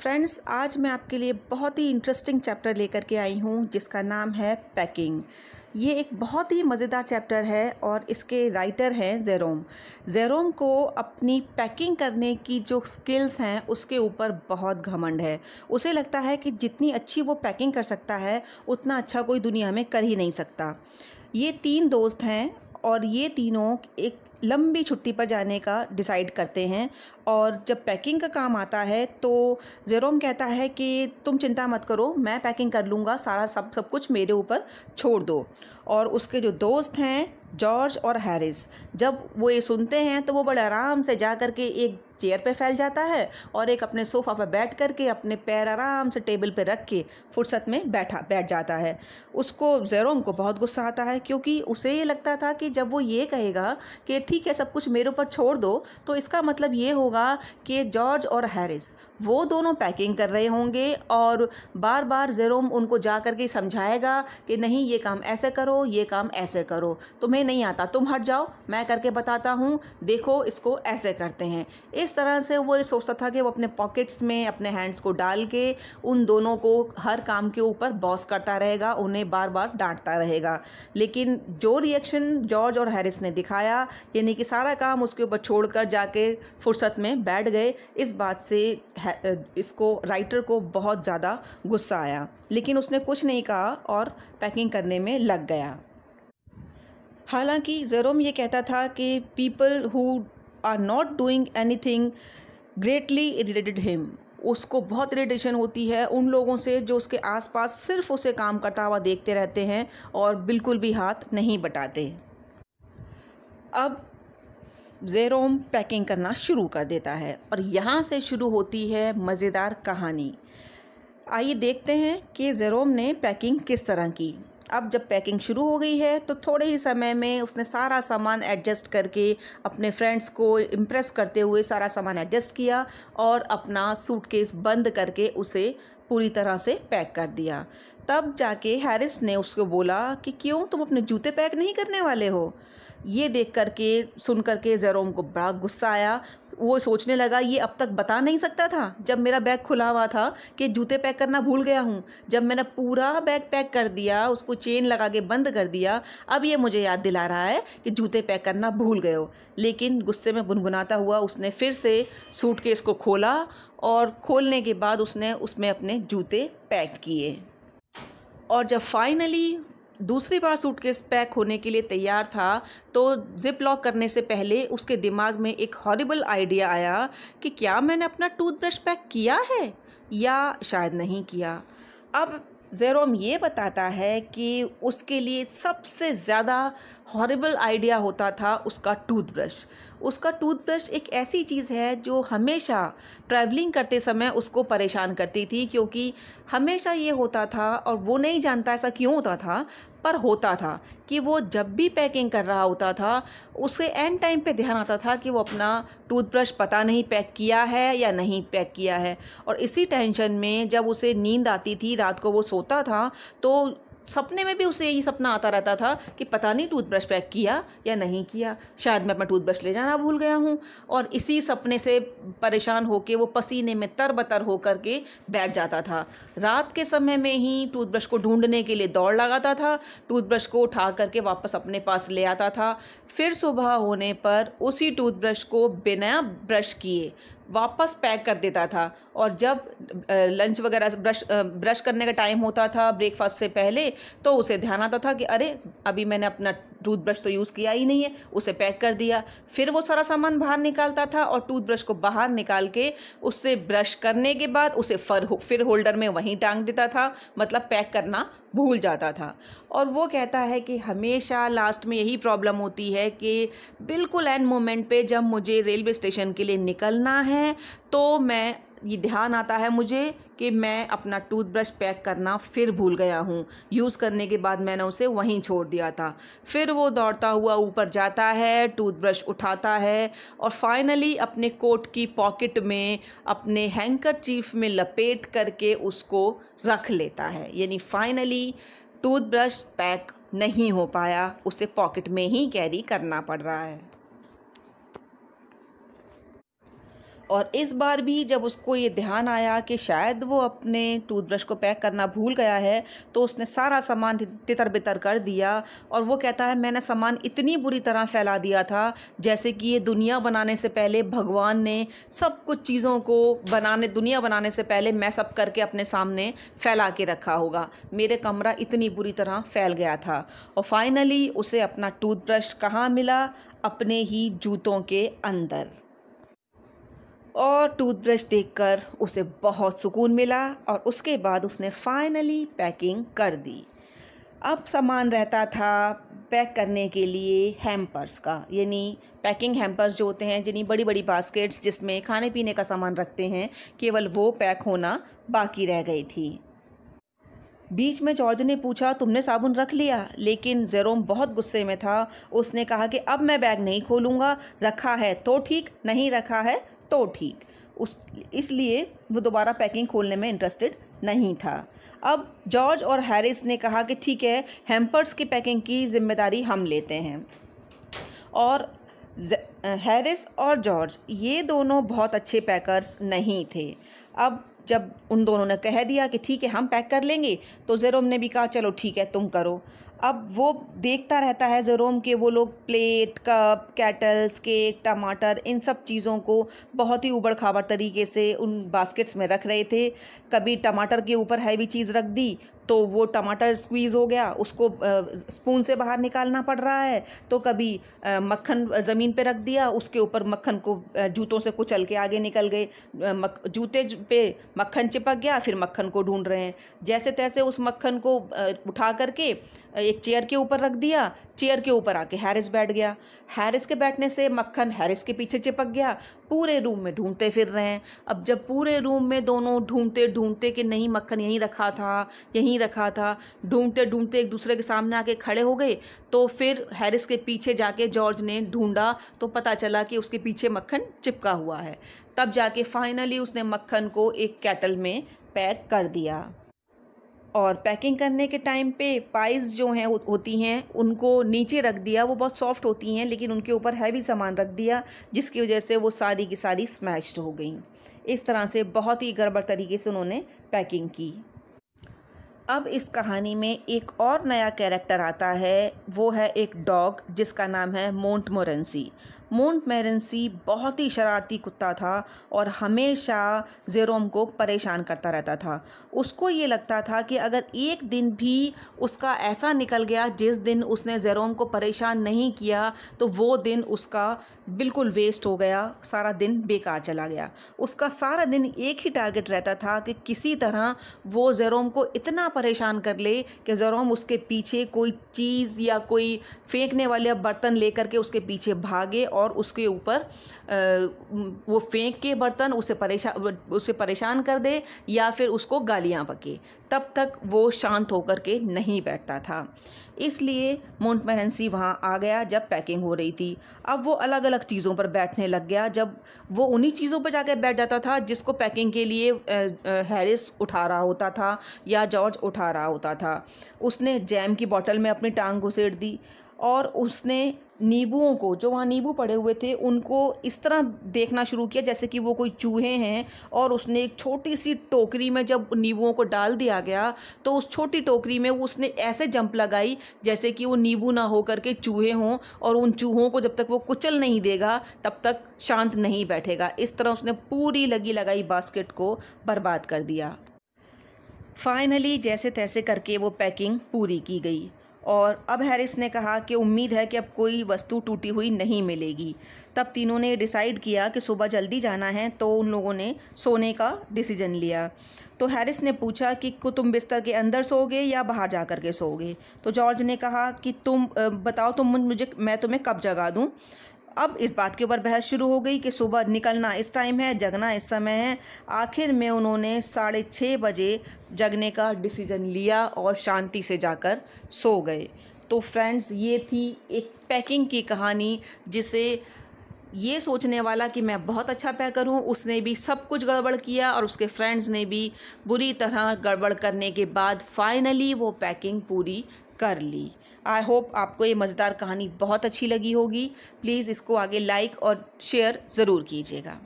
friends आज मैं आपके लिए बहुत ही इंटरेस्टिंग चैप्टर लेकर के आई हूँ जिसका नाम है पैकिंग ये एक बहुत ही मज़ेदार चैप्टर है और इसके राइटर हैं जेरोम जेरोम को अपनी पैकिंग करने की जो स्किल्स हैं उसके ऊपर बहुत घमंड है उसे लगता है कि जितनी अच्छी वो पैकिंग कर सकता है उतना अच्छा कोई दुनिया में कर ही नहीं सकता ये तीन दोस्त हैं और ये तीनों एक लंबी छुट्टी पर जाने का डिसाइड करते हैं और जब पैकिंग का काम आता है तो ज़ेरोम कहता है कि तुम चिंता मत करो मैं पैकिंग कर लूँगा सारा सब सब कुछ मेरे ऊपर छोड़ दो और उसके जो दोस्त हैं जॉर्ज और हैरिस जब वो ये सुनते हैं तो वो बड़े आराम से जा कर के एक चेयर पे फैल जाता है और एक अपने सोफ़ा पर बैठ कर के अपने पैर आराम से टेबल पे रख के फुर्सत में बैठा बैठ जाता है उसको जेरोम को बहुत गुस्सा आता है क्योंकि उसे ये लगता था कि जब वो ये कहेगा कि ठीक है सब कुछ मेरे ऊपर छोड़ दो तो इसका मतलब ये होगा कि जॉर्ज और हैरिस वो दोनों पैकिंग कर रहे होंगे और बार बार ज़ेरोम उनको जा कर के समझाएगा कि नहीं ये काम ऐसे करो ये काम ऐसे करो तुम्हें नहीं आता तुम हट जाओ मैं करके बताता हूँ देखो इसको ऐसे करते हैं इस तरह से वो ये सोचता था कि वो अपने पॉकेट्स में अपने हैंड्स को डाल के उन दोनों को हर काम के ऊपर बॉस करता रहेगा उन्हें बार बार डांटता रहेगा लेकिन जो रिएक्शन जॉर्ज और हैरिस ने दिखाया यानी कि सारा काम उसके ऊपर छोड़ कर जाके फुर्सत में बैठ गए इस बात से इसको राइटर को बहुत ज़्यादा गुस्सा आया लेकिन उसने कुछ नहीं कहा और पैकिंग करने में लग गया हालांकि जेरोम ये कहता था कि people who are not doing anything greatly irritated him उसको बहुत इरीटेशन होती है उन लोगों से जो उसके आसपास सिर्फ उसे काम करता हुआ देखते रहते हैं और बिल्कुल भी हाथ नहीं बटाते अब जेरोम पैकिंग करना शुरू कर देता है और यहाँ से शुरू होती है मज़ेदार कहानी आइए देखते हैं कि जेरोम ने पैकिंग किस तरह की अब जब पैकिंग शुरू हो गई है तो थोड़े ही समय में उसने सारा सामान एडजस्ट करके अपने फ्रेंड्स को इम्प्रेस करते हुए सारा सामान एडजस्ट किया और अपना सूटकेस बंद करके उसे पूरी तरह से पैक कर दिया तब जाके हैरिस ने उसको बोला कि क्यों तुम अपने जूते पैक नहीं करने वाले हो ये देख कर के सुन कर के ज़ेरोम को बड़ा गुस्सा आया वो सोचने लगा ये अब तक बता नहीं सकता था जब मेरा बैग खुला हुआ था कि जूते पैक करना भूल गया हूँ जब मैंने पूरा बैग पैक कर दिया उसको चेन लगा के बंद कर दिया अब ये मुझे याद दिला रहा है कि जूते पैक करना भूल गए हो लेकिन गुस्से में गुनगुनाता हुआ उसने फिर से सूट केस को खोला और खोलने के बाद उसने उसमें अपने जूते पैक किए और जब फाइनली दूसरी बार सूटकेस पैक होने के लिए तैयार था तो जिप लॉक करने से पहले उसके दिमाग में एक हॉरिबल आइडिया आया कि क्या मैंने अपना टूथब्रश पैक किया है या शायद नहीं किया अब जेरोम ये बताता है कि उसके लिए सबसे ज़्यादा हॉरेबल आइडिया होता था उसका टूथब्रश उसका टूथब्रश एक ऐसी चीज़ है जो हमेशा ट्रैवलिंग करते समय उसको परेशान करती थी क्योंकि हमेशा ये होता था और वो नहीं जानता ऐसा क्यों होता था पर होता था कि वो जब भी पैकिंग कर रहा होता था उसे एंड टाइम पे ध्यान आता था कि वो अपना टूथब्रश पता नहीं पैक किया है या नहीं पैक किया है और इसी टेंशन में जब उसे नींद आती थी रात को वो सोता था तो सपने में भी उसे यही सपना आता रहता था कि पता नहीं टूथब्रश पैक किया या नहीं किया शायद मैं अपना टूथब्रश ले जाना भूल गया हूँ और इसी सपने से परेशान होकर वो पसीने में तर बतर हो के बैठ जाता था रात के समय में ही टूथब्रश को ढूंढने के लिए दौड़ लगाता था टूथब्रश को उठा करके वापस अपने पास ले आता था फिर सुबह होने पर उसी टूथब्रश को बिना ब्रश किए वापस पैक कर देता था और जब लंच वगैरह ब्रश ब्रश करने का टाइम होता था ब्रेकफास्ट से पहले तो उसे ध्यान आता था कि अरे अभी मैंने अपना टूथब्रश तो यूज़ किया ही नहीं है उसे पैक कर दिया फिर वो सारा सामान बाहर निकालता था और टूथब्रश को बाहर निकाल के उससे ब्रश करने के बाद उसे फर फिर होल्डर में वहीं टांग देता था मतलब पैक करना भूल जाता था और वो कहता है कि हमेशा लास्ट में यही प्रॉब्लम होती है कि बिल्कुल एंड मोमेंट पे जब मुझे रेलवे स्टेशन के लिए निकलना है तो मैं ये ध्यान आता है मुझे कि मैं अपना टूथब्रश पैक करना फिर भूल गया हूँ यूज़ करने के बाद मैंने उसे वहीं छोड़ दिया था फिर वो दौड़ता हुआ ऊपर जाता है टूथब्रश उठाता है और फाइनली अपने कोट की पॉकेट में अपने हैंकर चीफ में लपेट करके उसको रख लेता है यानी फाइनली टूथब्रश पैक नहीं हो पाया उसे पॉकेट में ही कैरी करना पड़ रहा है और इस बार भी जब उसको ये ध्यान आया कि शायद वो अपने टूथब्रश को पैक करना भूल गया है तो उसने सारा सामान तितर बितर कर दिया और वो कहता है मैंने सामान इतनी बुरी तरह फैला दिया था जैसे कि ये दुनिया बनाने से पहले भगवान ने सब कुछ चीज़ों को बनाने दुनिया बनाने से पहले मैं सब करके अपने सामने फैला के रखा होगा मेरे कमरा इतनी बुरी तरह फैल गया था और फाइनली उसे अपना टूथब्रश कहाँ मिला अपने ही जूतों के अंदर और टूथब्रश देखकर उसे बहुत सुकून मिला और उसके बाद उसने फाइनली पैकिंग कर दी अब सामान रहता था पैक करने के लिए हैम्पर्स का यानी पैकिंग हैम्पर्स जो होते हैं यानी बड़ी बड़ी बास्केट्स जिसमें खाने पीने का सामान रखते हैं केवल वो पैक होना बाकी रह गई थी बीच में जॉर्ज ने पूछा तुमने साबुन रख लिया लेकिन जेरोम बहुत गुस्से में था उसने कहा कि अब मैं बैग नहीं खोलूँगा रखा है तो ठीक नहीं रखा है तो ठीक उस इसलिए वो दोबारा पैकिंग खोलने में इंटरेस्टेड नहीं था अब जॉर्ज और हैरिस ने कहा कि ठीक है हेम्पर्स की पैकिंग की जिम्मेदारी हम लेते हैं और हैरिस और जॉर्ज ये दोनों बहुत अच्छे पैकर्स नहीं थे अब जब उन दोनों ने कह दिया कि ठीक है हम पैक कर लेंगे तो ज़ेरोम ने भी कहा चलो ठीक है तुम करो अब वो देखता रहता है जरोम के वो लोग प्लेट कप कैटल्स केक टमाटर इन सब चीज़ों को बहुत ही उबड़ खाबड़ तरीके से उन बास्केट्स में रख रहे थे कभी टमाटर के ऊपर हैवी चीज़ रख दी तो वो टमाटर स्क्वीज़ हो गया उसको स्पून से बाहर निकालना पड़ रहा है तो कभी मक्खन ज़मीन पे रख दिया उसके ऊपर मक्खन को जूतों से कुचल के आगे निकल गए जूते पे मक्खन चिपक गया फिर मक्खन को ढूंढ रहे हैं जैसे तैसे उस मक्खन को उठा करके एक चेयर के ऊपर रख दिया चेयर के ऊपर आके हैरिस बैठ गया हैरिस के बैठने से मक्खन हैरिस के पीछे चिपक गया पूरे रूम में ढूंढते फिर रहे हैं अब जब पूरे रूम में दोनों ढूंढते ढूंढते कि नहीं मक्खन यहीं रखा था यहीं नहीं रखा था ढूंढते ढूंढते एक दूसरे के सामने आके खड़े हो गए तो फिर हैरिस के पीछे जाके जॉर्ज ने ढूंढा तो पता चला कि उसके पीछे मक्खन चिपका हुआ है तब जाके फाइनली उसने मक्खन को एक कैटल में पैक कर दिया और पैकिंग करने के टाइम पे पाइज जो हैं होती हैं उनको नीचे रख दिया वो बहुत सॉफ्ट होती हैं लेकिन उनके ऊपर हैवी सामान रख दिया जिसकी वजह से वो सारी की सारी स्मैश्ड हो गई इस तरह से बहुत ही गड़बड़ तरीके से उन्होंने पैकिंग की अब इस कहानी में एक और नया कैरेक्टर आता है वो है एक डॉग जिसका नाम है मोंट मोरेंसी मोन्ट मेरेंसी बहुत ही शरारती कुत्ता था और हमेशा जेरोम को परेशान करता रहता था उसको ये लगता था कि अगर एक दिन भी उसका ऐसा निकल गया जिस दिन उसने जेरोम को परेशान नहीं किया तो वो दिन उसका बिल्कुल वेस्ट हो गया सारा दिन बेकार चला गया उसका सारा दिन एक ही टारगेट रहता था कि किसी तरह वो जेरोम को इतना परेशान कर ले कि जेरोम उसके पीछे कोई चीज़ या कोई फेंकने वाले बर्तन लेकर के उसके पीछे भागे और उसके ऊपर वो फेंक के बर्तन उसे परेशान उसे परेशान कर दे या फिर उसको गालियाँ पके तब तक वो शांत होकर के नहीं बैठता था इसलिए मोन्टमेरेंसी वहाँ आ गया जब पैकिंग हो रही थी अब वो अलग अलग चीज़ों पर बैठने लग गया जब वो उन्हीं चीज़ों पर जाकर बैठ जाता था जिसको पैकिंग के लिए हैरिस उठा रहा होता था या जॉर्ज उठा रहा होता था उसने जैम की बॉटल में अपनी टांग घुसेड़ दी और उसने नींबुओं को जो वहाँ नींबू पड़े हुए थे उनको इस तरह देखना शुरू किया जैसे कि वो कोई चूहे हैं और उसने एक छोटी सी टोकरी में जब नींबुओं को डाल दिया गया तो उस छोटी टोकरी में उसने ऐसे जंप लगाई जैसे कि वो नींबू ना हो करके चूहे हों और उन चूहों को जब तक वो कुचल नहीं देगा तब तक शांत नहीं बैठेगा इस तरह उसने पूरी लगी लगाई बास्केट को बर्बाद कर दिया फाइनली जैसे तैसे करके वो पैकिंग पूरी की गई और अब हैरिस ने कहा कि उम्मीद है कि अब कोई वस्तु टूटी हुई नहीं मिलेगी तब तीनों ने डिसाइड किया कि सुबह जल्दी जाना है तो उन लोगों ने सोने का डिसीजन लिया तो हैरिस ने पूछा कि तुम बिस्तर के अंदर सोओगे या बाहर जा कर के सोओगे तो जॉर्ज ने कहा कि तुम बताओ तुम मुझे मैं तुम्हें कब जगा दूँ अब इस बात के ऊपर बहस शुरू हो गई कि सुबह निकलना इस टाइम है जगना इस समय है आखिर में उन्होंने साढ़े छः बजे जगने का डिसीज़न लिया और शांति से जाकर सो गए तो फ्रेंड्स ये थी एक पैकिंग की कहानी जिसे ये सोचने वाला कि मैं बहुत अच्छा पैकर हूँ उसने भी सब कुछ गड़बड़ किया और उसके फ्रेंड्स ने भी बुरी तरह गड़बड़ करने के बाद फाइनली वो पैकिंग पूरी कर ली आई होप आपको ये मज़ेदार कहानी बहुत अच्छी लगी होगी प्लीज़ इसको आगे लाइक और शेयर ज़रूर कीजिएगा